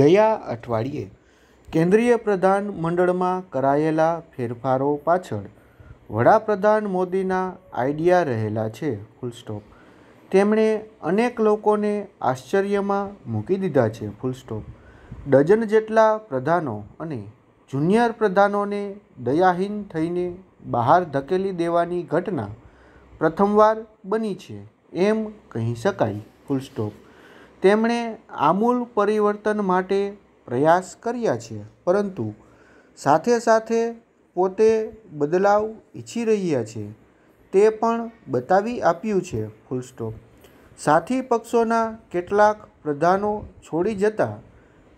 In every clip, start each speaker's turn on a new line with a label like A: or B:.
A: ગયા અઠવાડિયે કેન્દ્રીય પ્રધાન મંડળમાં કરાયેલા ફેરફારો પાછળ વડાપ્રધાન મોદીના આઈડિયા રહેલા છે ફૂલસ્ટોપ તેમણે અનેક લોકોને આશ્ચર્યમાં મૂકી દીધા છે ફૂલસ્ટોપ ડઝન જેટલા પ્રધાનો અને જુનિયર પ્રધાનોને દયાહીન થઈને બહાર ધકેલી દેવાની ઘટના પ્રથમવાર બની છે એમ કહી શકાય ફૂલસ્ટોપ તેમણે આમૂલ પરિવર્તન માટે પ્રયાસ કર્યા છે પરંતુ સાથે સાથે પોતે બદલાવ ઈચ્છી રહ્યા છે તે પણ બતાવી આપ્યું છે ફૂલસ્ટોપ સાથી પક્ષોના કેટલાક પ્રધાનો છોડી જતાં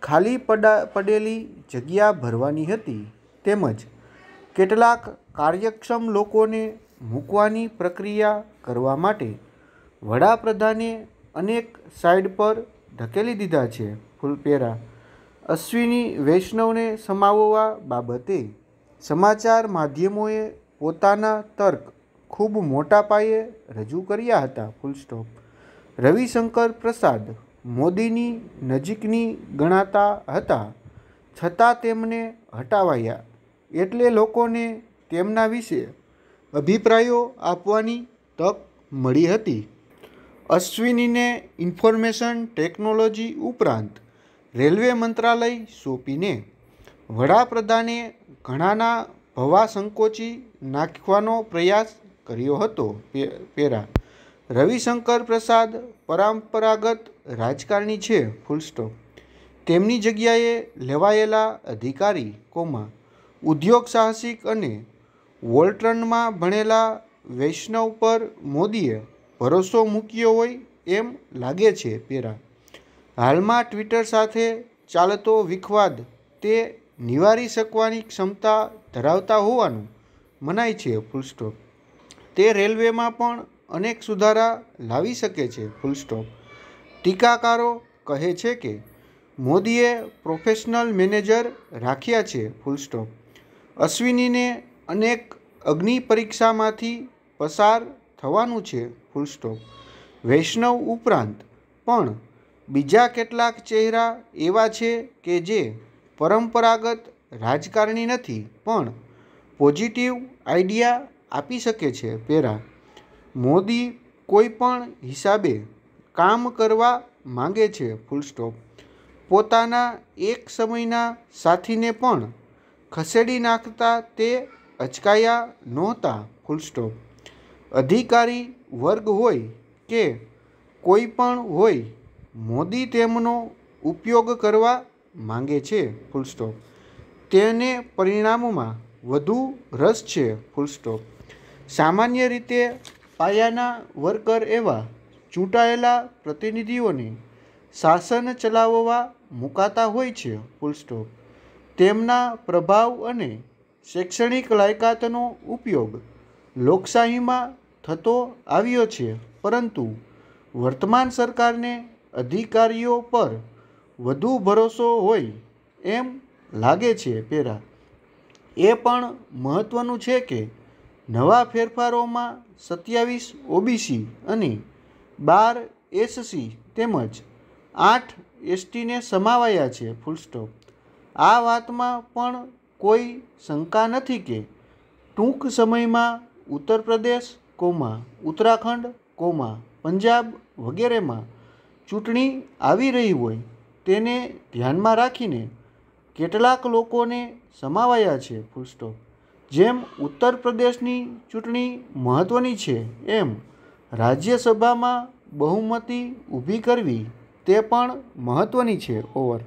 A: ખાલી પડા પડેલી જગ્યા ભરવાની હતી તેમજ કેટલાક કાર્યક્ષમ લોકોને મૂકવાની પ્રક્રિયા કરવા માટે વડાપ્રધાને અનેક સાઇડ પર ધકેલી દીધા છે ફૂલપેરા અશ્વિની વૈષ્ણવને સમાવવા બાબતે સમાચાર માધ્યમોએ પોતાના તર્ક ખૂબ મોટા પાયે રજૂ કર્યા હતા ફૂલસ્ટોપ રવિશંકર પ્રસાદ મોદીની નજીકની ગણાતા હતા છતાં તેમને હટાવાયા એટલે લોકોને તેમના વિશે અભિપ્રાયો આપવાની તક મળી હતી અશ્વિનીને ઇન્ફોર્મેશન ટેકનોલોજી ઉપરાંત રેલવે મંત્રાલય સોંપીને વડાપ્રધાને ઘણાના ભવા સંકોચી નાખવાનો પ્રયાસ કર્યો હતો પેરા રવિશંકર પ્રસાદ પરંપરાગત રાજકારણી છે ફૂલસ્ટોપ તેમની જગ્યાએ લેવાયેલા અધિકારી કોમાં ઉદ્યોગ સાહસિક અને વોલ્ટનમાં ભણેલા વૈષ્ણવ પર મોદીએ ભરોસો મૂક્યો હોય એમ લાગે છે પેરા હાલમાં ટ્વિટર સાથે ચાલતો વિખવાદ તે નિવારી શકવાની ક્ષમતા ધરાવતા હોવાનું મનાય છે ફૂલસ્ટોપ તે રેલવેમાં પણ અનેક સુધારા લાવી શકે છે ફૂલસ્ટોપ ટીકાકારો કહે છે કે મોદીએ પ્રોફેશનલ મેનેજર રાખ્યા છે ફૂલસ્ટોપ અશ્વિનીને અનેક અગ્નિ પરીક્ષામાંથી પસાર થવાનું છે ફૂલ સ્ટોપ વૈષ્ણવ ઉપરાંત પણ બીજા કેટલાક ચહેરા એવા છે કે જે પરંપરાગત રાજકારણી નથી પણ પોઝિટિવ આઈડિયા આપી શકે છે પેરા મોદી કોઈ પણ હિસાબે કામ કરવા માંગે છે ફૂલ સ્ટોપ પોતાના એક સમયના સાથીને પણ ખસેડી નાખતા તે અચકાયા નહોતા ફૂલ સ્ટોપ અધિકારી વર્ગ હોય કે કોઈ પણ હોય મોદી તેમનો ઉપયોગ કરવા માંગે છે ફૂલ સ્ટોપ તેને પરિણામમાં વધુ રસ છે ફૂલ સ્ટોપ સામાન્ય રીતે પાયાના વર્કર એવા ચૂંટાયેલા પ્રતિનિધિઓને શાસન ચલાવવા મુકાતા હોય છે ફૂલસ્ટોપ તેમના પ્રભાવ અને શૈક્ષણિક લાયકાતનો ઉપયોગ લોકશાહીમાં થતો આવ્યો છે પરંતુ વર્તમાન સરકારને અધિકારીઓ પર વધુ ભરોસો હોય એમ લાગે છે પેરા એ પણ મહત્ત્વનું છે કે નવા ફેરફારોમાં સત્યાવીસ ઓબીસી અને બાર એસસી તેમજ આઠ એસટીને સમાવાયા છે ફૂલસ્ટોપ આ વાતમાં પણ કોઈ શંકા નથી કે ટૂંક સમયમાં ઉત્તર પ્રદેશ કોમા ઉત્તરાખંડ કોમા પંજાબ વગેરેમાં ચૂંટણી આવી રહી હોય તેને ધ્યાનમાં રાખીને કેટલાક લોકોને સમાવાયા છે ફૂલસ્ટોપ જેમ ઉત્તર પ્રદેશની ચૂંટણી મહત્ત્વની છે એમ રાજ્યસભામાં બહુમતી ઊભી કરવી તે પણ મહત્ત્વની છે ઓવર